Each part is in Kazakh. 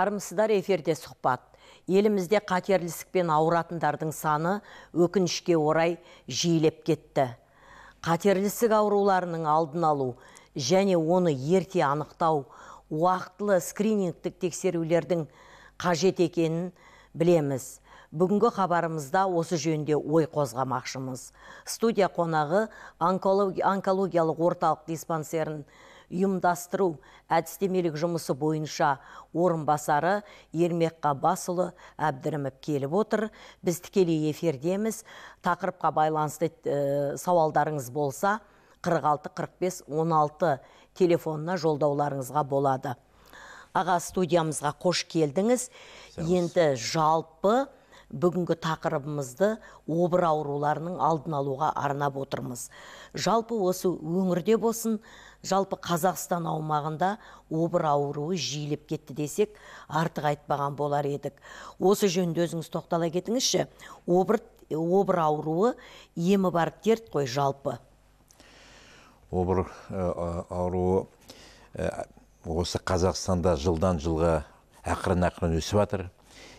армысыздар эфирде сұхбат елімізде қатерлісікпен ауыратындардың саны өкінішке орай жиілеп кетті қатерлісік ауруларының алдын алу және оны ерте анықтау уақытлы скринингтік тексерулердің қажет екенін білеміз бүгінгі хабарымызда осы жөнде ой қозғамақшымыз студия қонағы онкологиялық орталық диспансерін ұйымдастыру әдістемелік жұмысы бойынша орынбасары ермек қабасұлы әбдірімов келіп отыр біз тікелей эфирдеміз тақырыпқа байланысты э, сауалдарыңыз болса 46-45-16 телефонына жолдауларыңызға болады аға студиямызға қош келдіңіз енді жалпы бүгінгі тақырыбымызды обыр ауруларының алдын алуға арнап отырмыз жалпы осы өңірде болсын жалпы қазақстан аумағында обыр ауруы жиілеп кетті десек артық айтпаған болар едік осы жөнінде өзіңіз тоқтала кетіңізші обыр обыр ауруы емі бар дерт қой жалпы обыр э, ауруы э, осы қазақстанда жылдан жылға ақырын ақырын өсіп жатыр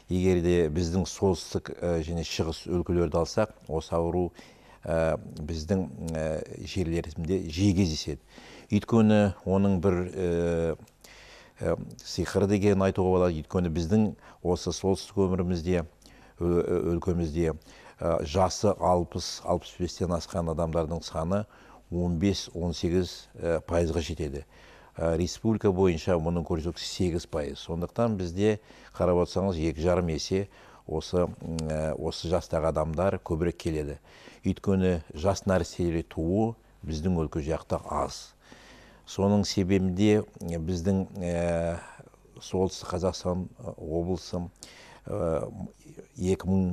егер де біздің солтүстік э, және шығыс өлкелерді алсақ осы ауру біздің ә, жерлерімізде жиі кездеседі өйткені оның бір сиқыры деген айтуға болады өйткені біздің осы солтүстік өмірімізде өлкемізде жасы 60 65 бестен асқан адамдардың саны 15-18 пайызға жетеді республика бойынша мұның көрсеткіші сегіз пайыз сондықтан бізде қарап отырсаңыз екі жарым есе осы осы жастағы адамдар көбірек келеді өйткені жас нәрестелер туу біздің өлке жақта аз соның себебінде біздің солтүстік қазақстан облысы екі мың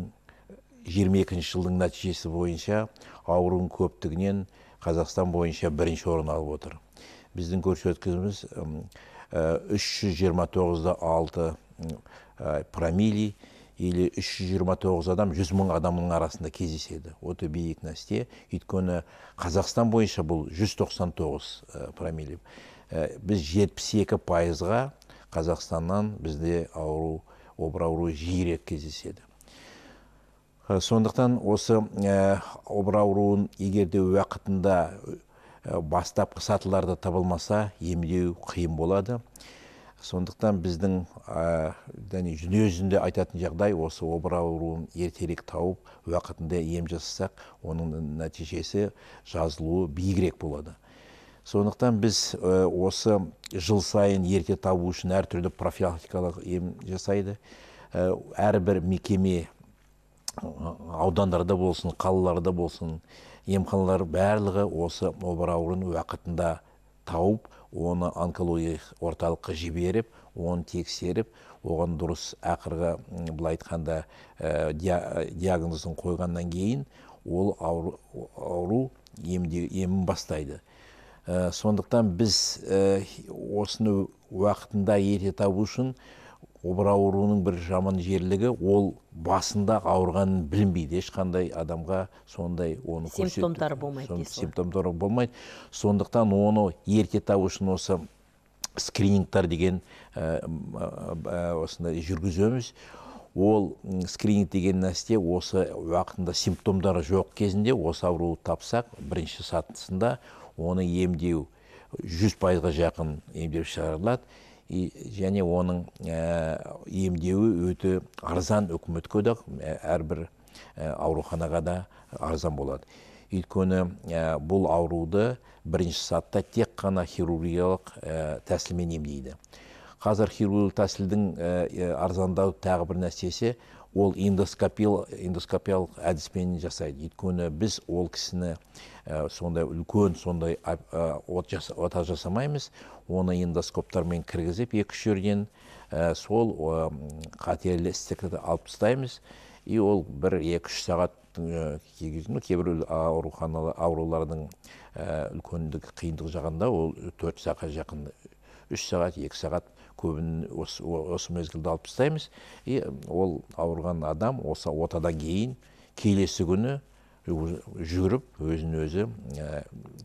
жылдың нәтижесі бойынша аурудың көптігінен қазақстан бойынша бірінші орын алып отыр біздің көрсеткішіміз үш жүз жиырма тоғыз алты промилий или 329 адам жүз мың адамның арасында кездеседі өте биік нәрсе өйткені қазақстан бойынша бұл 199 э, промилле э, біз 72 пайызға қазақстаннан бізде ауру обыр ауру жиірек кездеседі э, сондықтан осы обыр ауруын егер де уақытында бастапқы сатыларда табылмаса емдеу қиын болады сондықтан біздің ә, дүниежүзінде айтатын жағдай осы обыр ауруын ертерек тауып уақытында ем жасасақ оның нәтижесі жазылуы биігірек болады сондықтан біз осы жыл сайын ерте табу үшін әртүрлі профилактикалық ем жасайды ә, әрбір мекеме аудандарда болсын қалаларда болсын емханалар барлығы осы обыр ауруын уақытында тауып оны онкологиялық орталыққа жіберіп оны тексеріп оған дұрыс ақырғы былай айтқанда ә, диагнозын қойғаннан кейін ол ауру, ауру емде, емін бастайды ә, сондықтан біз ә, осыны уақытында ерте табу үшін обыр ауруының бір жаман жерлігі ол басында ауырғанын білінбейді ешқандай адамға сондай оны симптомдары болмайды сон, симптомдары болмайды сондықтан оны ерте табу үшін осы скринингтар деген э, э, э, осындай жүргіземіз ол скрининг деген нәрсе осы уақытында симптомдары жоқ кезінде осы ауруды тапсақ бірінші сатысында оны емдеу жүз пайызға жақын емдеп шығарылады және оның емдеуі өте арзан үкіметке де әрбір ауруханаға да арзан болады өйткені бұл ауруды бірінші сатта тек қана хирургиялық тәсілмен емдейді қазір хирургиялық тәсілдің арзандау тағы бір нәрсесі ол эндоскопиялық әдіспен жасайды өйткені біз ол кісіні ә, сондай үлкен сондай ә, ота жасамаймыз оны эндоскоптармен кіргізіп екі үш жерден сол қатерлі ісікті алып тастаймыз и ол бір екі үш сағат ну кейбір аурухана аурулардың үлкендігі қиындық жағында ол төрт сағатқа жақын үш сағат екі сағат көбін осы, осы алып тастаймыз и ол ауырған адам осы отадан кейін келесі күні жүріп өзін өзі ә,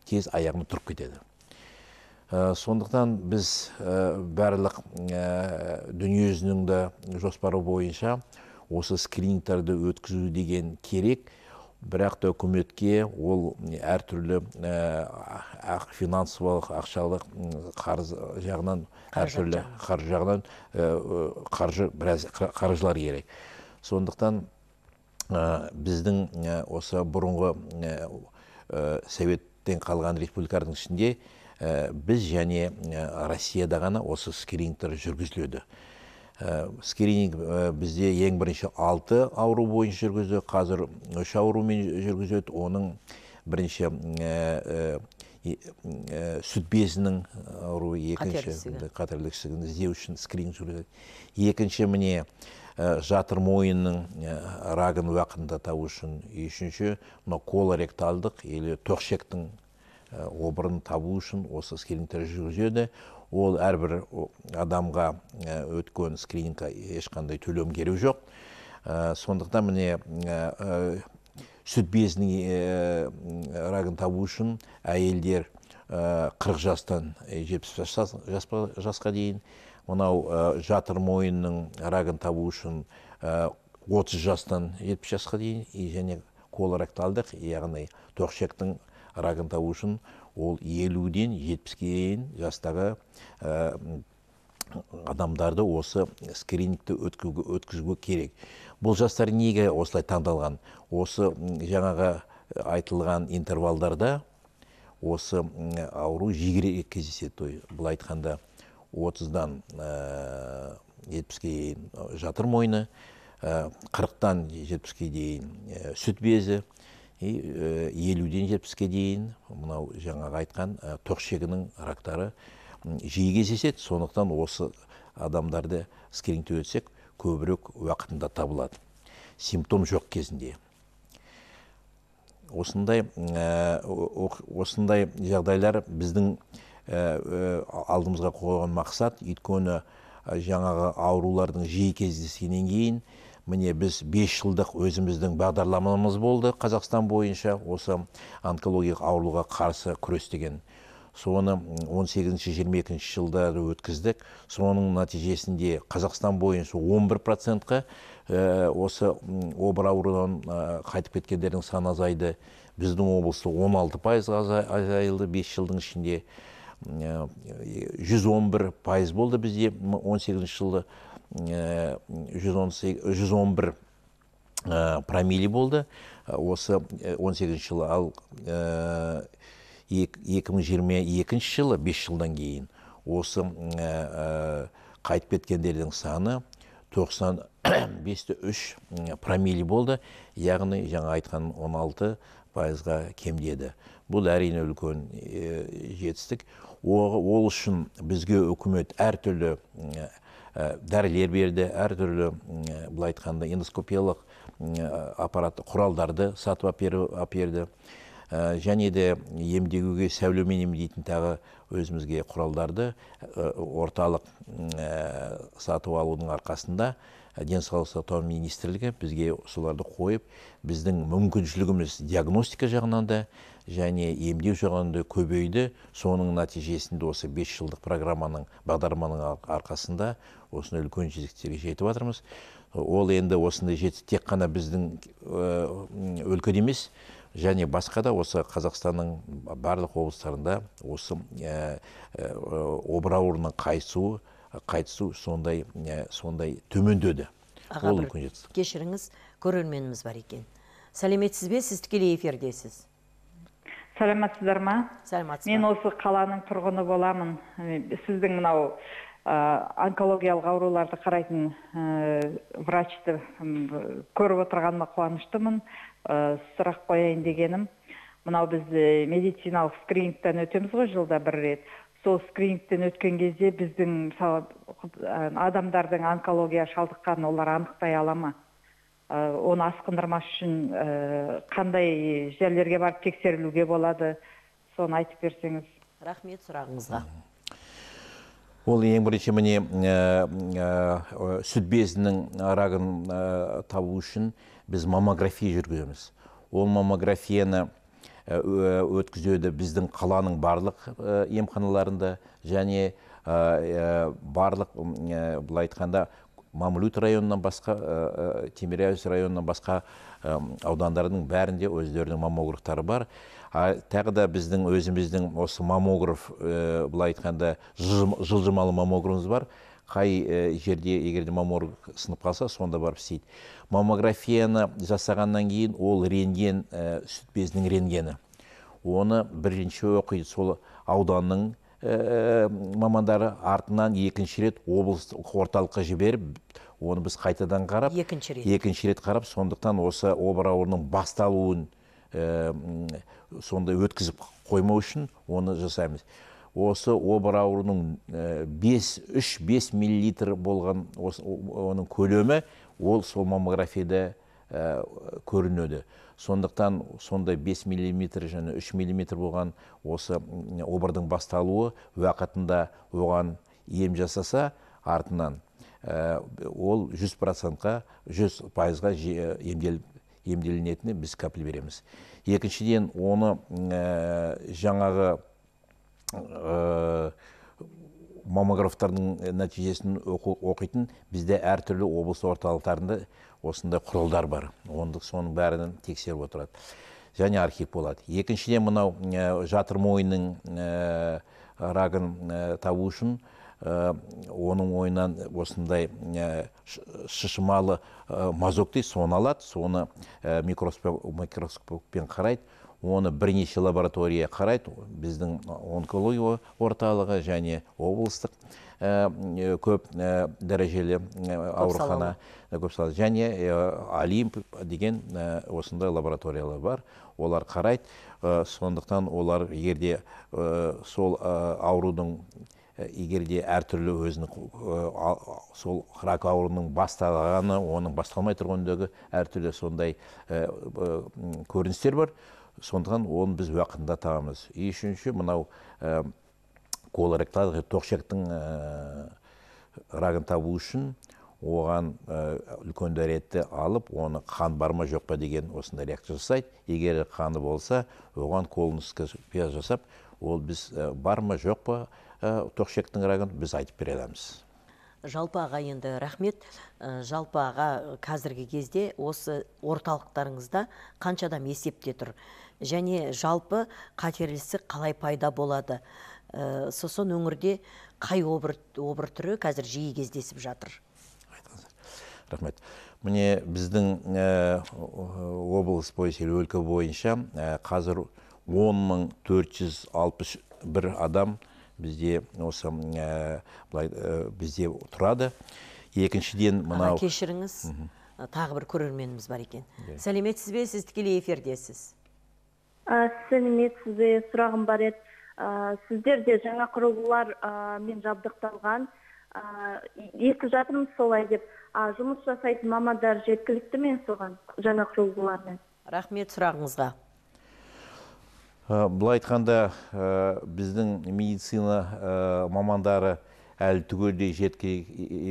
тез аяғына тұрып кетеді ә, сондықтан біз ә, барлық ә, дүниежүзінің да жоспары бойынша осы скринингтерді өткізу деген керек бірақ та үкіметке ол әртүрлі ә, финансовалық ақшалық қарыз жағынан әртүрлі қаржы жағынан қаржы біраз қаржылар керек сондықтан ә, біздің ә, осы бұрынғы ә, советтен қалған республикалардың ішінде біз және россияда ғана осы скринингтер жүргізіледі скрининг бізде ең бірінші алты ауру бойынша жүргізді қазір үш аурумен жүргізеді оның бірінші Э, сүт безінің ауруы э, екінші ісігін іздеу үшін скрининг жүргізеді екінші міне э, жатыр мойынның рагын уақытында табу үшін үшінші мынау колоректалдық или тоқшектің обырын табу үшін осы скринингтер жүргізеді ол әрбір адамға өткен скринингке ешқандай төлем керек жоқ сондықтан міне сүт безінің рагын табу үшін әйелдер қырық жастан жетпіс жасқа дейін мынау жатыр мойынның рагын табу үшін отыз жастан жетпіс жасқа дейін және колоректалдық яғни тоқшектің рагын табу үшін ол елуден жетпіске дейін жастағы адамдарды осы скринингті өткізуге, өткізуге керек бұл жастар неге осылай таңдалған осы жаңаға айтылған интервалдарда осы ауру жиірек кездеседі то былай айтқанда отыздан жетпіске дейін жатыр мойны қырықтан жетпіске дейін сүт безі елуден жетпіске дейін мынау жаңағы айтқан тоқ рактары жиі кездеседі сондықтан осы адамдарды скринингтен өтсек көбірек уақытында табылады симптом жоқ кезінде осындай ә, осындай жағдайлар біздің ә, ә, алдымызға қойған мақсат өйткені жаңағы аурулардың жиі кездескеннен кейін міне біз 5 жылдық өзіміздің бағдарламамыз болды қазақстан бойынша осы онкологиялық ауруға қарсы күрес деген соны 18-22 жылдары өткіздік соның нәтижесінде қазақстан бойынша 11 процентқа э, осы обыр аурудан э, қайтып кеткендердің саны азайды біздің облыста 16 пайызға азайылды 5 жылдың ішінде 111 э, пайыз болды бізде 18 жылы 111 промилі болды осы 18 жылы ал екі мың жиырма жылы бес жылдан кейін осы ә, ә, қайтып кеткендердің саны 95-те болды яғни жаңа айтқан 16 пайызға кемдеді бұл әрине үлкен жетістік ол үшін бізге үкімет әртүрлі ә, дәрілер берді әртүрлі былай айтқанда эндоскопиялық аппарат құралдарды сатып әперді ә, және де емдеуге сәулемен емдейтін тағы өзімізге құралдарды э, орталық ә, сатып алудың арқасында денсаулық сақтау министрлігі бізге соларды қойып біздің мүмкіншілігіміз диагностика жағынан да және емдеу жағынан да көбейді соның нәтижесінде осы бес жылдық программаның бағдарламаның арқасында осындай үлкен жетістіктерге жетіп жатырмыз ол енді осындай жетістік тек қана біздің өлкеде емес және басқа да осы қазақстанның барлық облыстарында осы обыр ә, обырауырының қайтысу сондай сондай төмендеді аға кешіріңіз көрерменіміз бар екен сәлеметсіз бе сіз тікелей эфирдесіз сәлеметсіздер ма сәлеметсіз мен осы қаланың тұрғыны боламын сіздің мынау Э, онкологиялық ауруларды қарайтын э, врачты көріп отырғаныма қуаныштымын э, сұрақ қояйын дегенім мынау біз медициналық скринингтен өтеміз ғой жылда бір рет сол скринингтен өткен кезде біздің мысалы адамдардың онкология шалдыққанын олар анықтай ала ма оны асқындырмас үшін қандай жерлерге барып тексерілуге болады соны айтып берсеңіз рахмет сұрағыңызға ол ең бірінші міне э, э, сүт безінің рагын э, табу үшін біз маммография жүргіземіз ол маммографияны өткізеді біздің қаланың барлық емханаларында және барлық былай айтқанда мамлют районынан басқа ә, районынан басқа аудандардың бәрінде өздерінің маммографтары бар а тағы да біздің өзіміздің осы маммограф ә, былай айтқанда жылжымалы маммографымыз бар қай жерде егерде маммограф сынып қалса сонда барып істейді маммографияны жасағаннан кейін ол рентген ә, сүт безінің рентгені оны бірінші оқиды сол ауданның ә, мамандары артынан екінші рет облыс орталыққа жіберіп оны біз қайтадан қарап екінші рет екінші рет қарап сондықтан осы обыр ауруының басталуын сондай өткізіп қоймау үшін оны жасаймыз осы обыр ауруының э, бес үш бес миллилитр болған оның көлемі ол сол маммографияда э, көрінеді сондықтан сондай 5 миллиметр және 3 миллиметр болған осы обырдың басталуы уақытында оған ем жасаса артынан э, ол 100 процентқа жүз пайызға емделіп емделінетіні біз кәпіл береміз екіншіден оны ә, жаңағы ә, маммографтардың нәтижесін оқитын бізде әртүрлі облыс орталықтарында осындай құралдар бар Ондық соның бәрін тексеріп отырады және архив болады екіншіден мынау ә, жатыр мойынның ә, рагын ә, табу үшін Э, оның ойынан осындай э, шышымалы э, мазок дейді соны алады соны микроскоппен қарайды оны бірнеше лаборатория қарайды біздің онкология орталығы және облыстық көп ә, дәрежелі аурухана көп және ә, олимп деген осындай лабораториялар бар олар қарайды сондықтан олар егерде сол аурудың егер де әртүрлі өзінің сол рак ауруының басталғаны оның басталмай тұрғандығы әртүрлі сондай көріністер бар сондықтан оны біз уақытында табамыз и үшінші мынау ә, колоректалды тоқшектің рагын табу үшін оған үлкен дәретті алып оны қан бар ма жоқ па деген осындай реакция жасайды егер қаны болса оған колоноскопия жасап ол біз бар ма жоқ па Э, тоқшектің рагын біз айтып бере аламыз жалпы аға енді рахмет э, жалпы аға э, қазіргі кезде осы орталықтарыңызда қанша адам есепте тұр және жалпы қатерлісі қалай пайда болады сосын өңірде қай обыр, түрі қазір жиі кездесіп жатыр рахмет міне біздің ә, облыс бойынша өлке бойынша қазір он мың адам бізде осы былай бізде тұрады екіншіден мынау кешіріңіз тағы бір көрерменіміз бар екен иә. сәлеметсіз бе сіз тікелей эфирдесіз сәлеметсіз бе сұрағым бар еді сіздерде жаңа құрылғылар мен жабдықталған естіп жатырмыз солай деп а жұмыс жасайтын мамандар жеткілікті ме соған жаңа құрылғылармен рахмет сұрағыңызға Э, былай айтқанда э, біздің медицина э, мамандары әлі түгелдей жетке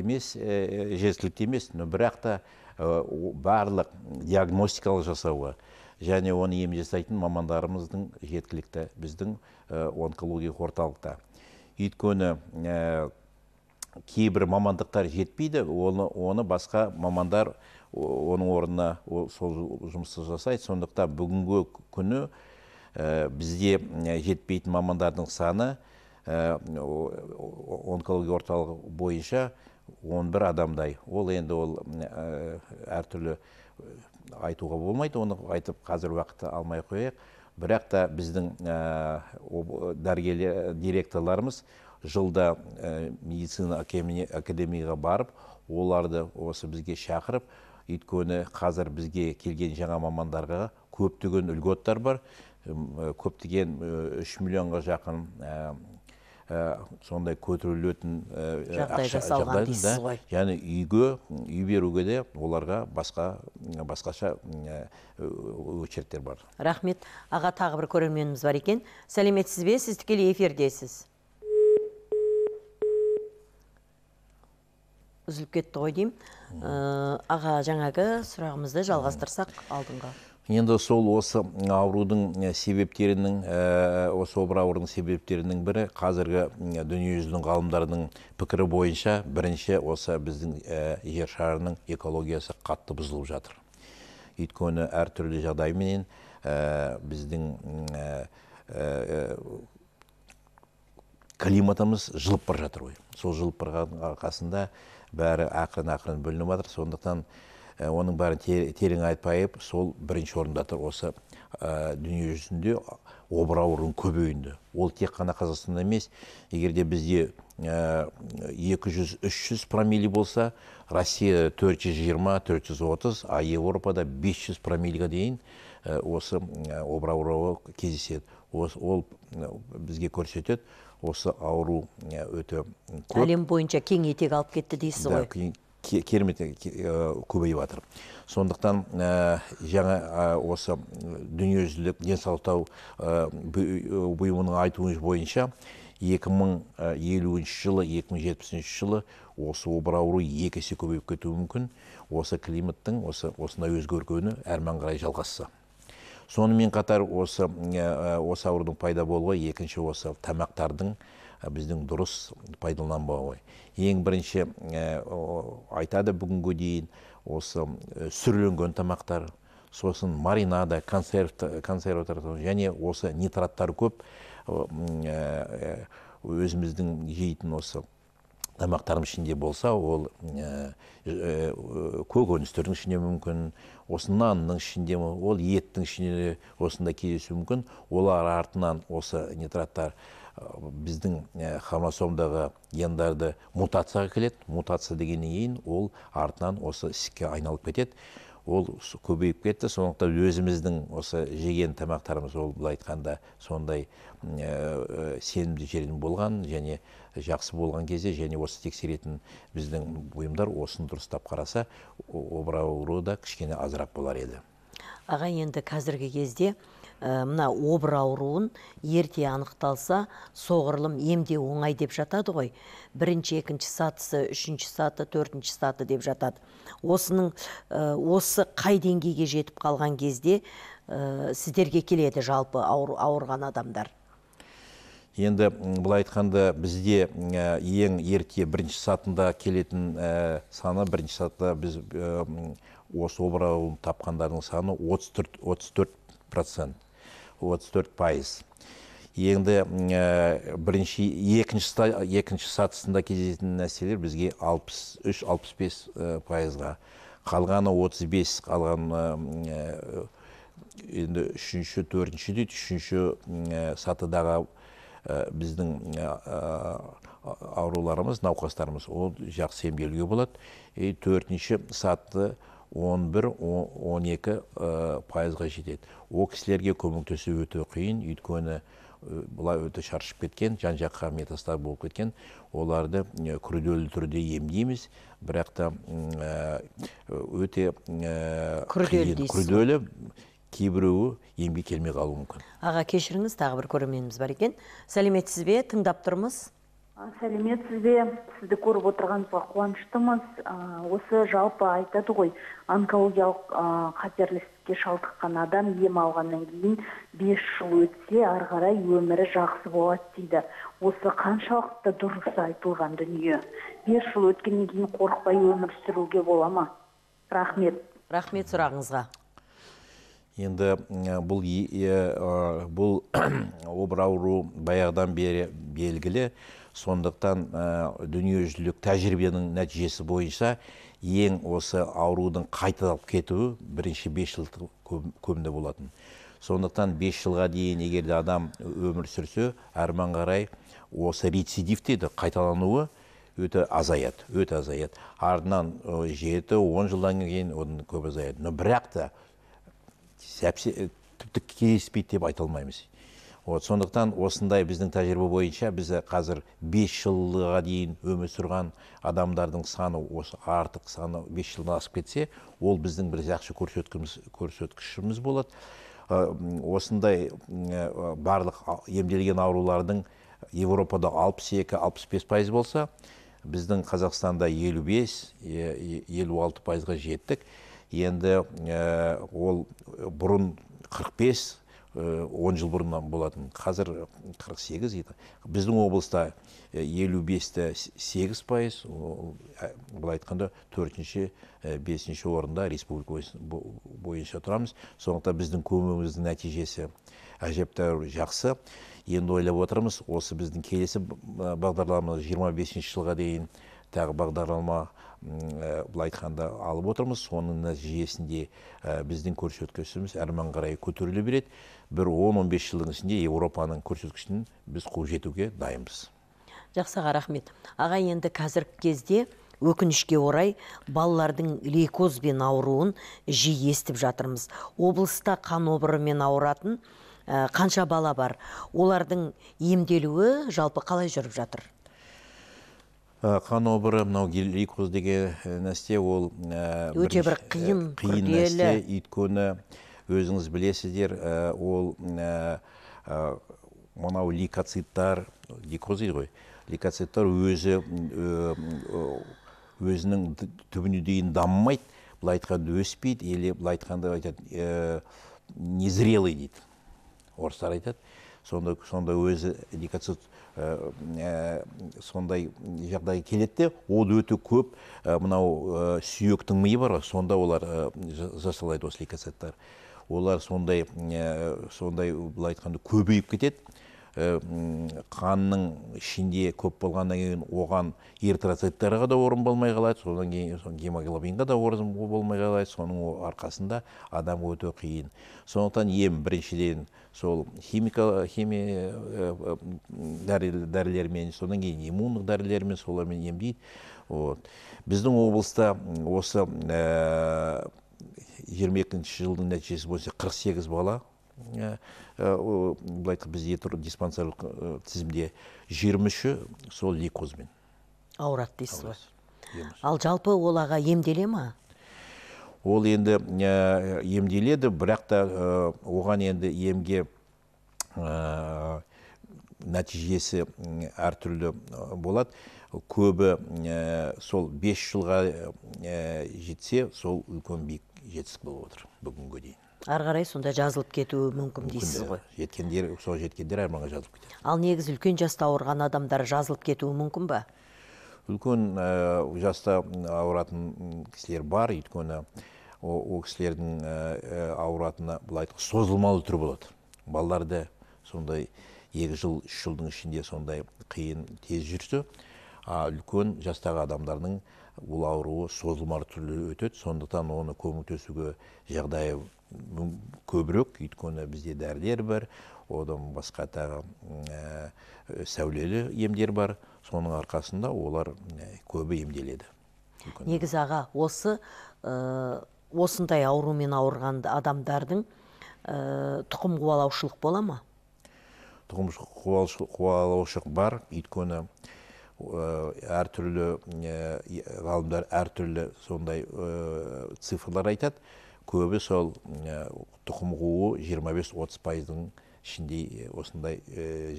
емес жеткілікті емес но бірақ та барлық диагностикалық жасауы және оны ем жасайтын мамандарымыздың жеткілікті біздің онкология қорталықта. өйткені кейбір мамандықтар жетпейді оны, оны басқа мамандар оның орнына сол жұмысты жасайды сондықтан бүгінгі күні Э, бізде э, жетпейтін мамандардың саны э, онкология орталығы бойынша 11 адамдай ол енді ол әртүрлі айтуға болмайды оны айтып қазір уақытты алмай қояйық бірақ та біздің дәрігерлер директорларымыз жылда медицина академияға барып оларды осы бізге шақырып өйткені қазір бізге келген жаңа мамандарға көптеген үлготтар бар Э, көптеген э, үш миллионға жақын э, сондай көтерілетін жағдай жасалған дейсіз ғой яғни үйге үй беруге де оларға басқа басқаша очередьтер бар рахмет аға тағы бір көрерменіміз бар екен сәлеметсіз бе сіз тікелей эфирдесіз үзіліп кетті ғой деймін аға жаңағы сұрағымызды жалғастырсақ алдыңғы енді сол осы аурудың себептерінің осы обыр аурудың себептерінің бірі қазіргі дүниежүзінің ғалымдарының пікірі бойынша бірінші осы біздің жер шарының экологиясы қатты бұзылып жатыр өйткені әртүрлі жағдайменен біздің климатымыз жылып бара жатыр ғой сол жылып барған арқасында бәрі ақырын ақырын бөлініп жатыр сондықтан Э, оның бәрін терең айтпайып, сол бірінші орында тұр осы ә, дүние жүзінде обыр көбеюінде ол тек қана қазақстанда емес егер бізде э, екі жүз үш жүз промилле болса россия төрт жүз жиырма төрт жүз отыз а еуропада бес жүз дейін осы обыр ауруы кездеседі ол бізге көрсетеді осы ауру өте көп әлем бойынша кең етек алып кетті дейсіз ғой керемет э, көбейіп жатыр сондықтан э, жаңа э, осы дүниежүзілік денсаулық сақтау ә, айтуы бойынша 2050 жылы 2070 жылы осы обыр ауру екі есе көбейіп кетуі мүмкін осы климаттың осы осындай өзгергені әрмен қарай жалғасса сонымен қатар осы осы аурудың пайда болуы екінші осы тамақтардың біздің дұрыс пайдаланбауы ең бірінші айтады бүгінгі дейін осы сүрленген тамақтар сосын маринада консерв консерватор және осы нитраттар көп өзіміздің жейтін осы тамақтардың ішінде болса ол көкөністердің ішінде мүмкін осы нанның ішінде ол еттің ішінде осында кездесуі мүмкін олар артынан осы нитраттар біздің хромосомдағы гендарды мутацияға келеді мутация дегеннен кейін ол артынан осы ісікке айналып кетеді ол көбейіп кетті сондықтан өзіміздің осы жеген тамақтарымыз ол былай айтқанда сондай сенімді жерін болған және жақсы болған кезде және осы тексеретін біздің бұйымдар осыны дұрыстап қараса обыр ауруы да кішкене азырақ болар еді аға енді қазіргі кезде Э, мына обыр ауруын ерте анықталса соғырлым емде оңай деп жатады ғой бірінші екінші сатысы үшінші саты төртінші саты деп жатады осының э, осы қай деңгейге жетіп қалған кезде э, сіздерге келеді жалпы ауырған адамдар енді былай айтқанда бізде ең ерте бірінші сатында келетін саны бірінші сатыда біз осы обыр ауруын тапқандардың саны 34 төрт процент отыз төрт пайыз енді ә, бірінші екінші, екінші сатысында кездесетін нәрселер бізге 63-65 э, пайызға қалғаны 35 қалған ә, э, енді үшінші төртінші дейді үшінші ә, сатыдағы біздің ауруларымыз науқастарымыз ол жақсы емделуге болады и төртінші саты 11-12 э, пайызға жетеді ол кісілерге көмектесу өте қиын өйткені э, бұлай өте шаршып кеткен жан жаққа метастаз болып кеткен оларды э, күрделі түрде емдейміз бірақ та өте күрделі күрделі кейбіреуі емге келмей қалуы мүмкін аға кешіріңіз тағы бір көрерменіміз бар екен сәлеметсіз бе тыңдап тұрмыз сәлеметсіз бе сізді көріп отырғанымызға қуаныштымыз осы жалпы айтады ғой онкологиялық қатерлі шалдыққан адам ем алғаннан кейін бес жыл өтсе ары қарай өмірі жақсы болады дейді осы қаншалықты дұрыс айтылған дүние бес жыл өткеннен кейін қорықпай өмір сүруге бола ма рахмет рахмет сұрағыңызға енді бұл бұл обыр ауру баяғыдан бері белгілі сондықтан ә, дүниежүзілік тәжірибенің нәтижесі бойынша ең осы аурудың қайталап кетуі бірінші бес жыл көбінде болатын сондықтан 5 жылға дейін егер де адам өмір сүрсе әрмен қарай осы рецидив дейді қайталануы өте азаяды өте азаяды артынан жеті он жылдан кейін одан көп азаяды но бірақ та тіпті кездеспейді деп айта алмаймыз вот сондықтан осындай біздің тәжірибе бойынша біз қазір 5 жылға дейін өмір сүрған адамдардың саны осы артық саны 5 жылдан асып кетсе ол біздің бір жақсы көрсеткішіміз болады осындай барлық емделген аурулардың европада 62-65 пайыз болса біздің қазақстанда 55-56 пайызға жеттік енді ол бұрын 45 Э, он жыл бұрыннан болатын қазір 48 еді біздің облыста э, елу ті сегіз пайыз былай айтқанда төртінші э, бесінші орында республика бойынша тұрамыз сондықтан біздің көмегіміздің нәтижесі әжептәуір жақсы енді ойлап отырмыз осы біздің келесі бағдарламамыз 25 бесінші жылға дейін тағы бағдарлама Э, былай айтқанда алып отырмыз соның нәтижесінде э, біздің көрсеткішіміз әрмен қарай көтеріле береді бір 10-15 жылдың ішінде еуропаның көрсеткішін біз қол жетуге дайынбыз аға рахмет аға енді қазіргі кезде өкінішке орай балалардың лейкозбен ауруын жиі естіп жатырмыз облыста қан обырымен ауыратын э, қанша бала бар олардың емделуі жалпы қалай жүріп жатыр Э, қан обыры мынау геликоз деген э, нәрсе ол э, өте бір қиын қиын нәрсе өйткені өзіңіз білесіздер ол мынау лейкоциттар лейкоз дейді ғой лейкоциттар өзі өзінің түбіне дейін дамымайды былай айтқанда өспейді или былай айтқанда айтады незрелый дейді орыстар айтады сонда сонда өзі дикацит э, э, сондай жағдай келетте ол өте көп э, мынау сүйектің миы бар ғой сонда олар жасалады осы лейкоциттар олар сондай сондай былай айтқанда көбейіп кетеді Э, қанның ішінде көп болғаннан кейін оған эритроциттарға да орын болмай қалады содан кейін гемоглобинға да орын болмай қалады соның арқасында адам өте қиын сондықтан ем біріншіден сол химика химия э, э, дәрілермен содан кейін иммундық дәрілермен солармен емдейді вот біздің облыста осы 22 екінші жылдың нәтижесі бойынша 48 бала Э, э, былай айтқанда бізде диспансерлік э, тізімде жиырма үші сол лейкозбен ауырады дейсіз ғой ал жалпы ол аға емделе ма ол енді емделеді бірақ та оған енді емге нәтижесі әртүрлі болады көбі сол 5 жылға жетсе сол үлкен биік жетістік болып отыр бүгінге дейін ары қарай сонда жазылып кетуі мүмкін дейсіз ғой жеткендер сол жеткендер арманға жазылып кетеді ал негізі үлкен жаста ауырған адамдар жазылып кетуі мүмкін ба үлкен э, жаста ауыратын кісілер бар өйткені ол кісілердің э, э, ауыратыны былай созылмалы түрі болады балаларды сондай екі жыл үш жылдың ішінде сондай қиын тез жүрсе а үлкен жастағы адамдардың бұл ауруы созылмалы түрде өтеді сондықтан оны көмектесуге жағдайы көбірек өйткені бізде дәрілер бар одан басқа тағы ә, сәулелі емдер бар соның арқасында олар көбі емделеді негізі аға осы ә, осындай аурумен ауырған адамдардың ә, тұқым қуалаушылық бола ма тұқым қуалаушылық бар өйткені әртүрлі ғалымдар әртүрлі сондай цифрлар айтады көбі сол тұқым қуу 25-30 пайыздың ішінде осындай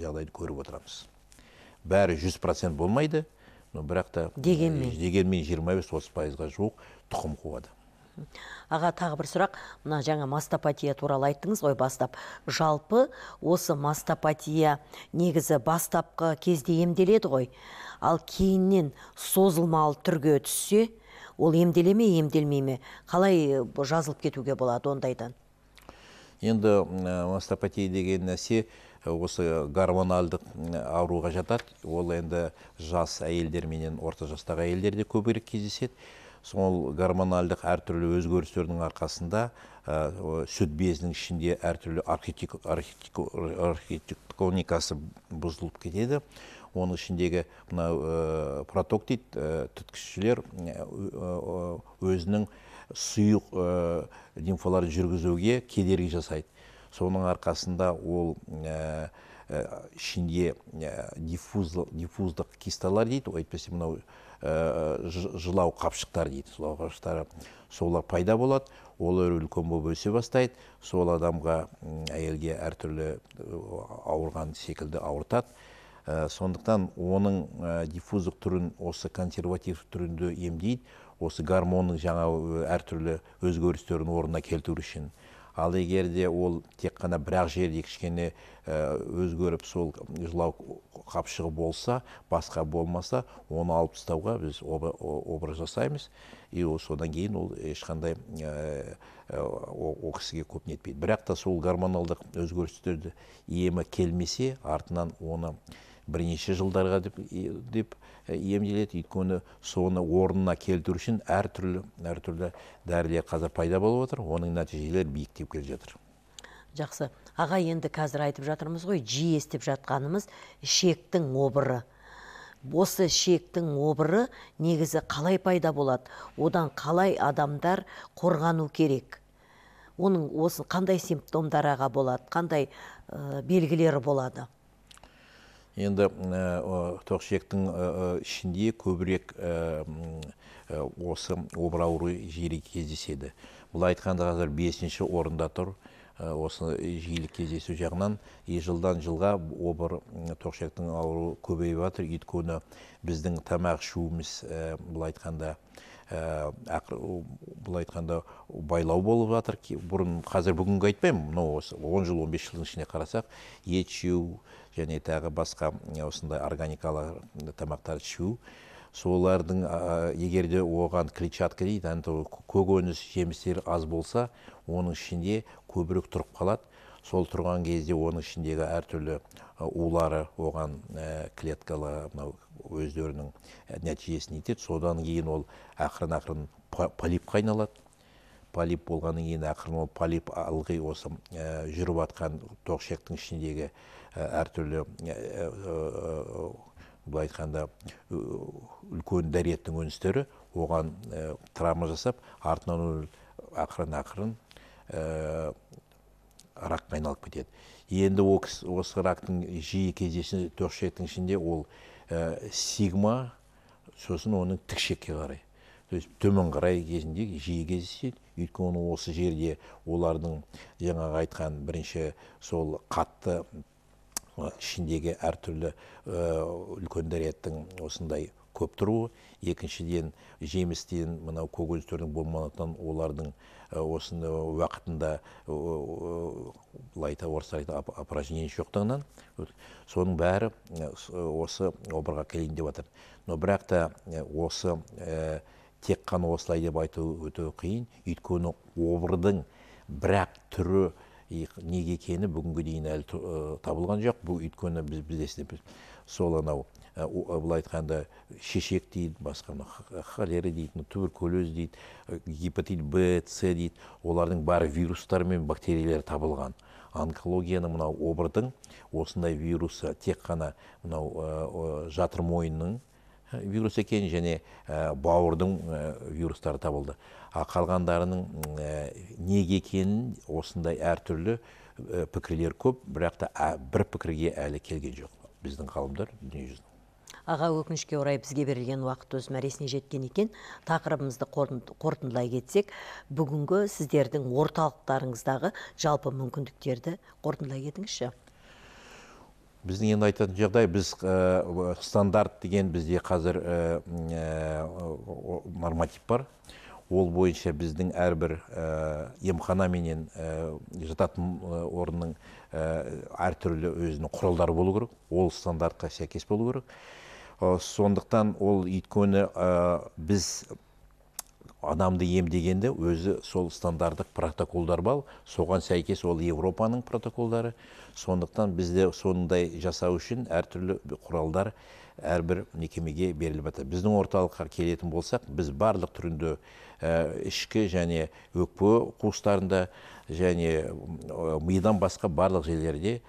жағдайды көріп отырамыз бәрі 100% болмайды но бірақ та дегенмен дегенмен жиырма бес отыз пайызға жуық тұқым қуады аға тағы бір сұрақ мына жаңа мастопатия туралы айттыңыз ғой бастап жалпы осы мастопатия негізі бастапқы кезде емделеді ғой ал кейіннен созылмалы түрге түссе ол емделе емделмейме, қалай э, жазылып кетуге болады ондайдан енді э, мастопатия деген нәрсе э, осы гормоналдық ауруға жатады ол енді жас әйелдер менен орта жастағы әйелдерде көбірек кездеседі сол гормональдық әртүрлі өзгерістердің арқасында сүт безінің ішінде әртүрлі архитектоникасы бұзылып кетеді оның ішіндегі мынау ә, проток дейді түткішшілер өзінің сұйық ә, жүргізуге кедергі жасайды соның арқасында ол ә, ішінде диффуздық кисталар дейді әйтпесе мынау Э, жылау қапшықтар дейді жылау қапшықтары солар пайда болады олар үлкен болып өсе бастайды сол адамға әйелге әртүрлі ауырған секілді ауыртады ә, сондықтан оның диффузық диффуздық түрін осы консерватив түрінде емдейді осы гормонның жаңа әртүрлі өзгерістерін орнына келтіру үшін ал егер де ол тек қана бір ақ жерде кішкене э, өзгеріп сол жылау қапшығы болса басқа болмаса оны алып тастауға біз образ жасаймыз и ол содан кейін ол ешқандай э, э, ол кісіге көп нетпейді бірақ та сол гормоналдық өзгерістерді емі келмесе артынан оны бірнеше жылдарға деп, деп емделеді өйткені соны орнына келтіру үшін әртүрлі әртүрлі дәрілер қазір пайда болып отыр оның нәтижелері биіктеп келе жатыр жақсы аға енді қазір айтып жатырмыз ғой жиі естіп жатқанымыз ішектің обыры осы шектің обыры негізі қалай пайда болады одан қалай адамдар қорғану керек оның осы қандай симптомдар аға болады қандай ә, белгілері болады енді ә, тоқшектің ішінде көбірек осы обыр ауруы жиірек кездеседі бұл айтқанда қазір бесінші орында тұр осы жиілік кездесу жағынан и жылдан жылға обыр тоқшектің ауруы көбейіп жатыр өйткені біздің тамақ ішуіміз бұл айтқанда Ә, былай айтқанда байлау болып жатыр бұрын қазір бүгінгі айтпаймын мынау осы он жыл он бес жылдың ішіне қарасақ ет жеу және тағы басқа осындай органикалық тамақтар ішу солардың ә, оған клетчатка дейді көкөніс жемістер аз болса оның ішінде көбірек тұрып қалады сол тұрған кезде оның ішіндегі әртүрлі улары оған ә, мынау өздерінің э, нәтижесін етеді содан кейін ол ақырын ақырын полипқа айналады полип болғаннан кейін ақырын ол полип ылғи осы э, жүріп жатқан тоқшектің ішіндегі э, әртүрлі былай айтқанда үлкен дәреттің өністері оған ә, трама жасап артынан ол ақырын ақырын ә, ракқа айналып кетеді енді ол осы рактың жиі кездесетін тоқшектің ішінде ол Э, сигма сосын оның тікшекке қарай то есть төмен қарай кезінде жиі кездеседі өйткені осы жерде олардың жаңағы айтқан бірінші сол қатты ішіндегі әртүрлі үлкен дәреттің осындай көп тұруы екіншіден жемістен мынау көкөністердің болмағандықтан олардың Э, осыны э, уақытында былай э, айта орыстар айтады опражнение жоқтығынан соның бәрі осы обырға келейін деп жатыр но бірақ та осы тек қана осылай деп айту өте қиын өйткені обырдың бірақ түрі неге екені бүгінге дейін әлі табылған жоқ бұл өйткені біз білесіздер сол анау Ә, ә, былай айтқанда шешек дейді басқа мына холера дейді туберкулез дейді гепатит б с дейді олардың бары вирустар мен бактериялер табылған онкологияның мынау обырдың осындай вирусы тек қана мынау жатыр мойынның вирус екен және бауырдың вирустары табылды а қалғандарының неге екенін осындай әртүрлі пікірлер көп бірақ та бір пікірге әлі келген жоқ біздің ғалымдар дүниежүзінің аға өкінішке орай бізге берілген уақыт өз мәресіне жеткен екен тақырыбымызды қорытындылай кетсек бүгінгі сіздердің орталықтарыңыздағы жалпы мүмкіндіктерді қорытындылай кетіңізші біздің енді айтатын жағдай біз э, стандарт деген бізде қазір э, э, норматив бар ол бойынша біздің әрбір емхана менен жататын орынның әртүрлі өзінің құралдары болу керек ол стандартқа сәйкес болу керек Э, сондықтан ол өйткені э, біз адамды емдегенде өзі сол стандарттық протоколдар бал. соған сәйкес ол европаның протоколдары сондықтан бізде сондай жасау үшін әртүрлі құралдар әрбір мекемеге беріліп жатыр біздің орталыққа келетін болсақ біз барлық түрінде э, ішкі және өкпе қуыстарында және мидан басқа барлық жерлерде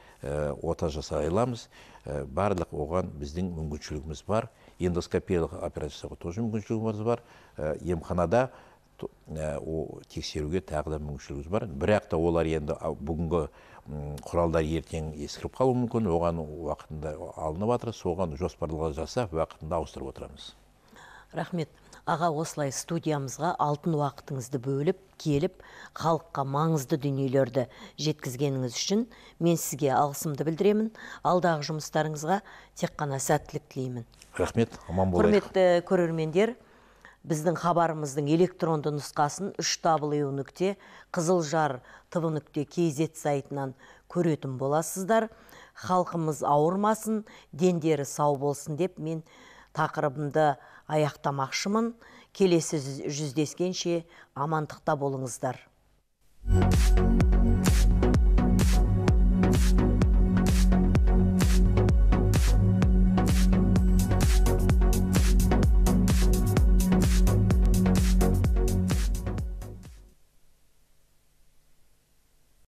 ота жасай аламыз Э, барлық оған біздің мүмкіншілігіміз бар эндоскопиялық операция жасауға тоже мүмкіншілігіміз бар э, емханада э, тексеруге тағы да мүмкіншілігіміз бар бірақ та олар енді бүгінгі құралдар ертең ескіріп қалуы мүмкін оған уақытында алынып жатыр соған жоспарлар жасап уақытында ауыстырып отырамыз рахмет аға осылай студиямызға алтын уақытыңызды бөліп келіп халыққа маңызды дүниелерді жеткізгеніңіз үшін мен сізге алғысымды білдіремін алдағы жұмыстарыңызға тек қана сәттілік тілеймін рахмет аман болайық құрметті көрермендер біздің хабарымыздың электронды нұсқасын үш w нүкте қызылжар тв нүкте kz сайтынан көретін боласыздар халқымыз ауырмасын дендері сау болсын деп мен тақырыбымды аяқтамақшымын келесі жүздескенше амандықта болыңыздар